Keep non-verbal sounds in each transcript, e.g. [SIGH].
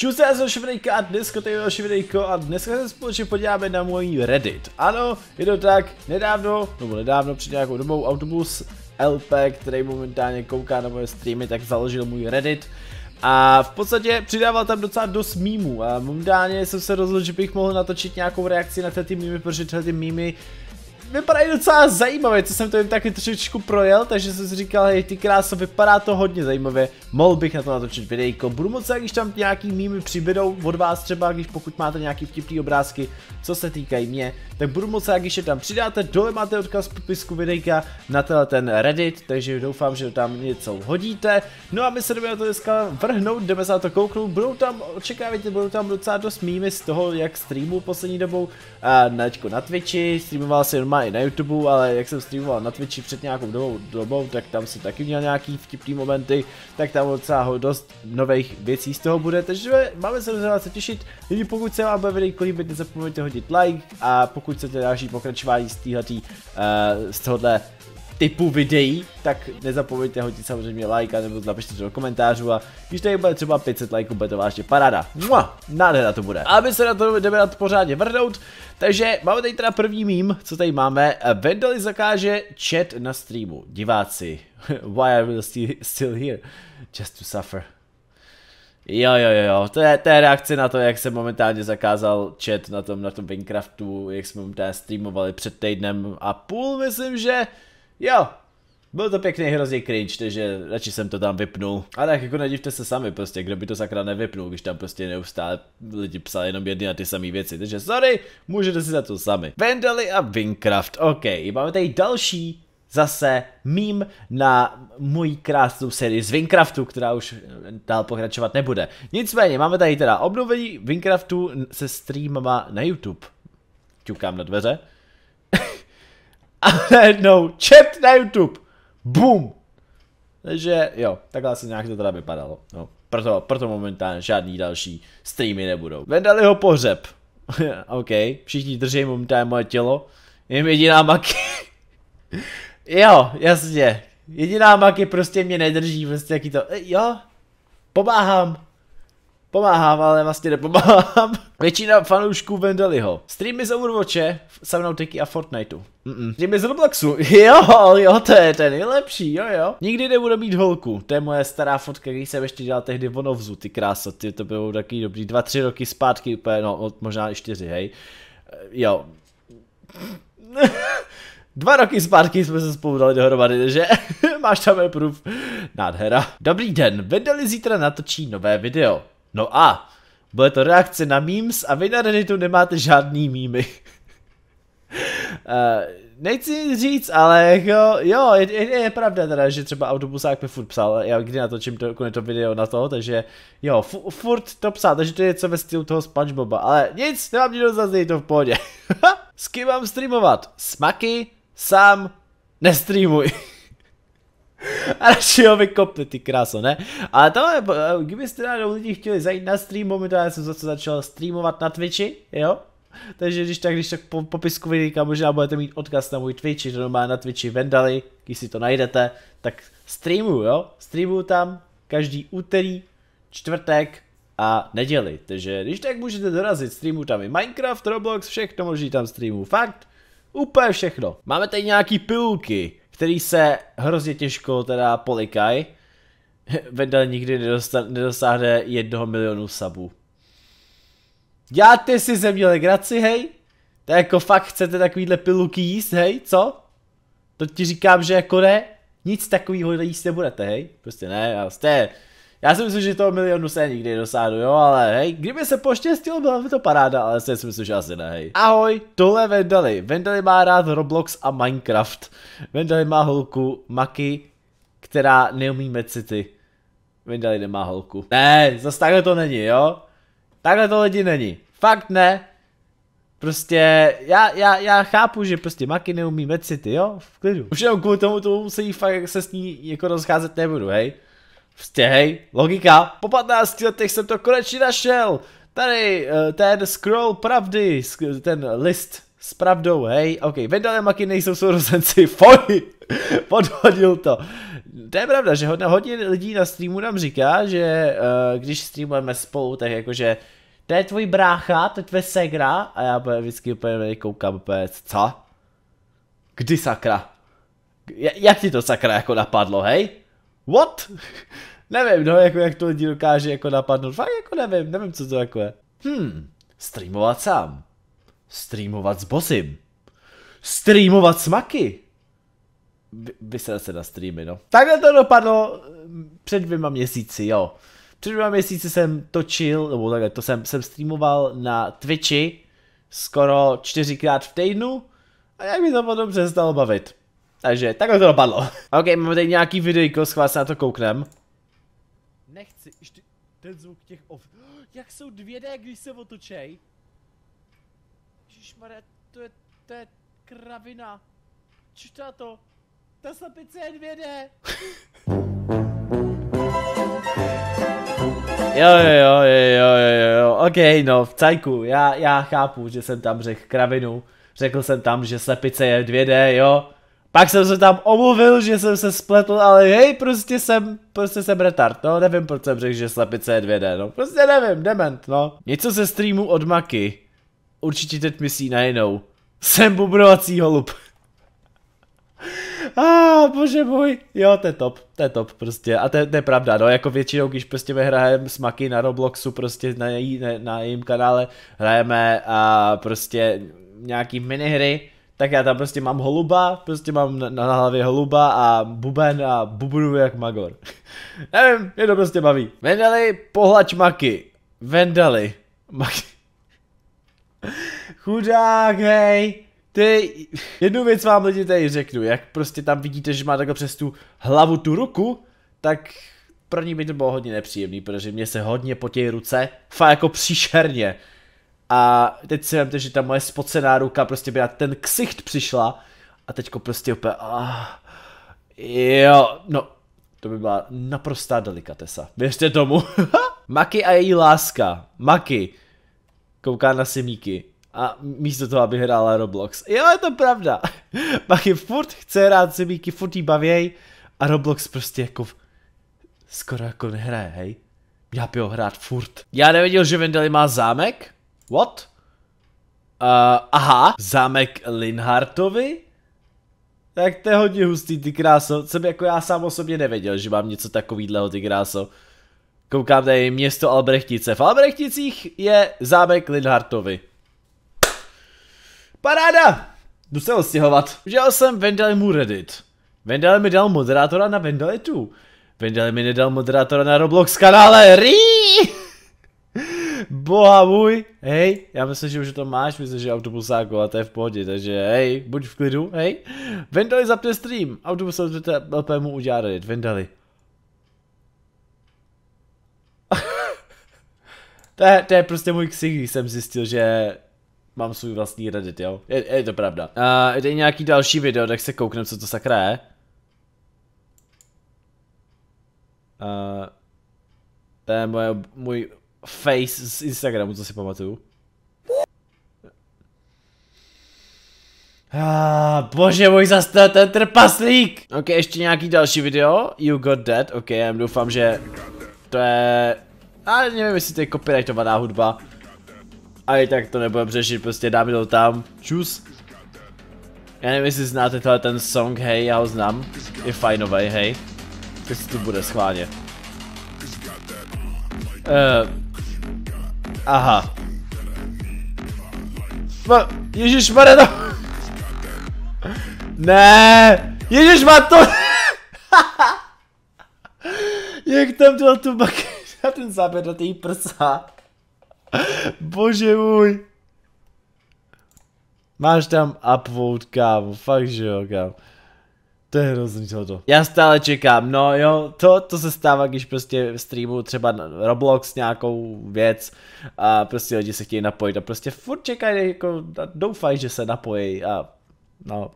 Čus, já jsem Šivrejka a dneska tady je Šivrejko a dneska se společně podíváme na můj Reddit. Ano, je to tak, nedávno, nebo nedávno před nějakou dobou autobus LP, který momentálně kouká na moje streamy, tak založil můj Reddit. A v podstatě přidával tam docela dost mýmů a momentálně jsem se rozhodl, že bych mohl natočit nějakou reakci na tyhle mýmy, protože tyhle mýmy vypadají docela zajímavě, co jsem to jim taky trošičku projel, takže jsem si říkal, hej, ty krása, vypadá to hodně zajímavě, mohl bych na to natočit videjko, budu moc, když tam nějaký mými přibydou od vás třeba, když pokud máte nějaký vtipný obrázky, co se týkají mě, tak budu moc, když je tam přidáte, dole máte odkaz v popisku videjka na tenhle ten Reddit, takže doufám, že tam něco hodíte, no a my se jdeme na to dneska vrhnout, jdeme se na to kouknout, budou tam, očekávajte, budou tam docela dost mýmy z toho, jak streamu poslední dobou, a na, na Twitchi, streamoval si normálně má i na YouTube, ale jak jsem streamoval na Twitchi před nějakou dobou, dobou tak tam jsem taky měl nějaký vtipný momenty, tak tam docela dost nových věcí z toho bude, takže máme se na se těšit. Lidi, pokud se vám bude video líbit, nezapomeňte hodit like a pokud chcete další pokračování z, týhletý, uh, eh, z tohohle typu videí, tak nezapomeňte hodit samozřejmě like nebo napište to do komentářů a když tady bude třeba 500 likeů, bude to vážně paráda. Mua, nádhera to bude. A my se na to jdeme na to pořádně vrnout, takže máme tady teda první mím, co tady máme. Vendely zakáže chat na streamu. Diváci, [LAUGHS] why are we still here? Just to suffer. Jo, jo, jo, to je, to je reakce na to, jak se momentálně zakázal chat na tom, na tom Minecraftu, jak jsme momentálně streamovali před týdnem a půl, myslím, že Jo, byl to pěkný hrozně cringe, takže radši jsem to tam vypnul. A tak jako nedivte se sami prostě, kdo by to sakra nevypnul, když tam prostě neustále lidi psali jenom jedny a ty samé věci. Takže sorry, můžete si za to sami. Vendely a Wincraft, ok, máme tady další zase mím na můj krásnou sérii z Winkraftu, která už dál pokračovat nebude. Nicméně, máme tady teda obnovení Winkraftu se streamama na YouTube. Čukám na dveře. [LAUGHS] a najednou chat na YouTube. boom. Takže jo, takhle se nějak to teda vypadalo. No, proto, proto momentálně žádný další streamy nebudou. Vendali ho pohřeb. [LAUGHS] OK, všichni drží momentálně moje tělo. Jím jediná maky. [LAUGHS] jo, jasně. Jediná maky prostě mě nedrží, prostě jaký to... Jo, pomáhám. Pomáhám, ale vlastně nepomáhám. [LAUGHS] Většina fanoušků Vendeliho. Streamy z Overwatche, Subnautiky a Fortniteu. Mm-mm. Streamy z Robloxu. [LAUGHS] Jo, jo, to je ten nejlepší, jo, jo. Nikdy nebude mít holku. To je moje stará fotka, když jsem ještě dělal tehdy vonovzu, ty krásoty. To bylo taky dobrý dva, tři roky zpátky, úplně, no, možná i čtyři, hej. Eh, jo. [LAUGHS] Dva roky zpátky jsme se spolu dali dohromady, že máš tam proof. Nádhera. Dobrý den, Vendeli zítra natočí nové video. No a, bude to reakce na memes a vy na Redditu nemáte žádný mýmy. uh, [LAUGHS] nechci nic říct, ale jo, jo je, je, je, pravda teda, že třeba autobusák mi furt psal, já kdy natočím to, konec to video na to, takže jo, fu, furt to psal, takže to je něco ve stylu toho Spongeboba, ale nic, nemám nikdo zase to v pohodě. [LAUGHS] S kým mám streamovat? Smaky? Sám? Nestreamuj. [LAUGHS] a radši ho vykopli, ty kráso, ne? Ale tohle, eh, kdybyste náhodou lidi chtěli zajít na stream, momentálně jsem zase začal streamovat na Twitchi, jo? Takže když tak, když tak po popisku vidíka možná budete mít odkaz na můj Twitch, že má na Twitchi Vendali, když si to najdete, tak streamu, jo? Streamu tam každý úterý, čtvrtek a neděli. Takže když tak můžete dorazit, streamu tam i Minecraft, Roblox, všechno možný tam streamu, fakt. Úplně všechno. Máme tady nějaký pilulky který se hrozně těžko teda polikaj. [LAUGHS] Vendel nikdy nedosáhne jednoho milionu sabů. Děláte si ze mě legraci, hej? To jako fakt chcete takovýhle piluky jíst, hej, co? To ti říkám, že jako ne, nic takovýho jíst nebudete, hej? Prostě ne, jste já si myslím, že toho milionu se nikdy dosáhnu, jo, ale hej, kdyby se poštěstilo, byla by to paráda, ale si myslím, že asi ne, hej. Ahoj, tohle Vendali. Vendali má rád Roblox a Minecraft. Vendali má holku Maki, která neumí mecity. Vendali nemá holku. Ne, zase takhle to není, jo. Takhle to lidi není. Fakt ne. Prostě, já, já, já chápu, že prostě Maki neumí mecity, jo, v klidu. Už jenom kvůli tomu, tomu se jí fakt se s ní jako rozcházet nebudu, hej. Prostě hej, logika, po 15 letech jsem to konečně našel. Tady eh, ten scroll pravdy, ten list s pravdou, hej, ok, Vendale Maky nejsou sourozenci, [LAUGHS] foj, podhodil to. To je pravda, že hodně, hodně lidí na streamu nám říká, že uh, když streamujeme spolu, tak jakože to je tvůj brácha, to je tvé segra a já vždycky úplně koukám úplně, co? Kdy sakra? jak ti to sakra jako napadlo, hej? what? [LAUGHS] nevím, no, jako jak to lidi dokáže jako napadnout, fakt jako nevím, nevím, co to jako je. Hmm, streamovat sám. Streamovat s bosem. Streamovat smaky. maky. Vysel se na streamy, no. Takhle to dopadlo hm, před dvěma měsíci, jo. Před dvěma měsíci jsem točil, nebo takhle, to jsem, jsem streamoval na Twitchi skoro čtyřikrát v týdnu a jak mi to potom přestalo bavit. Takže takhle to dopadlo. OK, máme tady nějaký videjko, schvál se na to kouknem. Nechci, ještě ten zvuk těch ov... [GASPS] Jak jsou 2D, když se otočej? Ježišmarja, to je, to je kravina. Čtá to. Ta slepice je 2D. Jo, jo, jo, jo, jo, jo, ok, no, v cajku, já, já chápu, že jsem tam řekl kravinu, řekl jsem tam, že slepice je 2D, jo, pak jsem se tam omluvil, že jsem se spletl, ale hej, prostě jsem, prostě jsem retard, no, nevím, proč jsem řekl, že slepice je 2D, no, prostě nevím, dement, no. Něco ze streamu od Maky, určitě teď myslí na jinou. Jsem bubrovací holub. [LAUGHS] A ah, bože můj, jo, to je top, to je top prostě, a to, to je pravda, no, jako většinou, když prostě my hrajeme Maky na Robloxu, prostě na, jej, na, na jejím kanále, hrajeme a prostě nějaký minihry, tak já tam prostě mám holuba, prostě mám na, na hlavě holuba a buben a bubunu jak magor. [LAUGHS] Nevím, mě to prostě baví. Vendali, pohlač maky. Vendali. Maky. Chudák, hej. Ty, jednu věc vám lidi tady řeknu, jak prostě tam vidíte, že má takhle přes tu hlavu tu ruku, tak pro ní by to bylo hodně nepříjemný, protože mě se hodně potějí ruce, fakt jako příšerně. A teď si vemte, že ta moje spocená ruka prostě by na ten ksicht přišla a teďko prostě úplně... Ah, jo, no, to by byla naprostá delikatesa. Věřte tomu. [LAUGHS] Maki a její láska. Maki. Kouká na simíky. A místo toho, aby hrála Roblox. Jo, je to pravda. [LAUGHS] Maki furt chce hrát simíky, furt jí bavěj. A Roblox prostě jako... V... Skoro jako nehraje, hej. já by ho hrát furt. Já nevěděl, že Vendely má zámek? What? Uh, aha, zámek Linhartovi? Tak to je hodně hustý, ty kráso. Jsem jako já sám osobně nevěděl, že mám něco takovýhleho, ty kráso. Koukám tady město Albrechtice. V Albrechticích je zámek Linhartovi. Paráda! Jdu se odstěhovat. Udělal jsem mu Reddit. Vendel mi dal moderátora na Vendeletu. Vendel mi nedal moderátora na Roblox kanále. Ríííí! Boha můj, hej, já myslím, že už to máš, myslím, že autobusáku a to je v pohodě, takže hej, buď v klidu, hej. Vendali zapne stream, autobus LP mu udělá reddit, vendali. [LAUGHS] to, je, to je prostě můj ksik, když jsem zjistil, že mám svůj vlastní reddit, jo, je, je to pravda. Uh, je nějaký další video, tak se kouknem, co to sakra je. Uh, to je moje, můj face z Instagramu, co si pamatuju. Ah, bože můj, zase ten trpaslík! Ok, ještě nějaký další video. You got that, ok, já doufám, že to je... Ale nevím, jestli to je copyrightovaná hudba. A i tak to nebudeme řešit, prostě dáme to tam. Čus. Já nevím, jestli znáte tohle ten song, hej, já ho znám. Je fajnovej, hej. Tak si to bude schválně. Uh, Aha. Ma, Ježíš no. Ne! Ježíš má to! [LAUGHS] Jak tam dělal tu bakéž a ten záběr do té prsa. Bože můj. Máš tam upvote, kámo, fakt že jo, kámo. To je hrozný tohoto. Já stále čekám, no jo, to, to se stává, když prostě streamu třeba Roblox nějakou věc a prostě lidi se chtějí napojit a prostě furt čekají, jako doufají, že se napojí a no,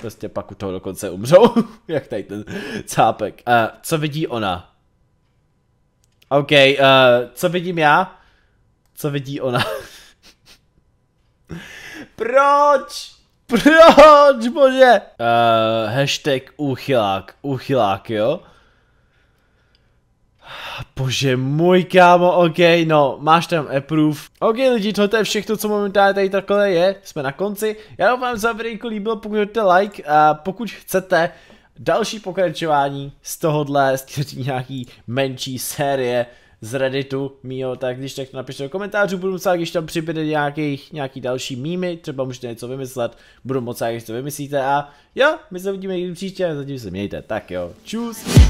prostě pak u toho dokonce umřou, [LAUGHS] jak tady ten cápek. Uh, co vidí ona? OK, uh, co vidím já? Co vidí ona? [LAUGHS] Proč? Proč, bože? Uh, hashtag úchylák, úchylák, jo? Bože můj kámo, ok, no, máš tam approve. Ok lidi, tohle je všechno, co momentálně tady takhle je, jsme na konci. Já doufám, že se vám líbilo, pokud jste like a pokud chcete další pokračování z tohohle, z nějaký menší série, z Redditu mýho, tak když tak napište do komentářů, budu moc když tam přibude nějaký, nějaký další mýmy, třeba můžete něco vymyslet, budu moc rád, když to vymyslíte a jo, my se uvidíme příště, zatím se mějte, tak jo, čus!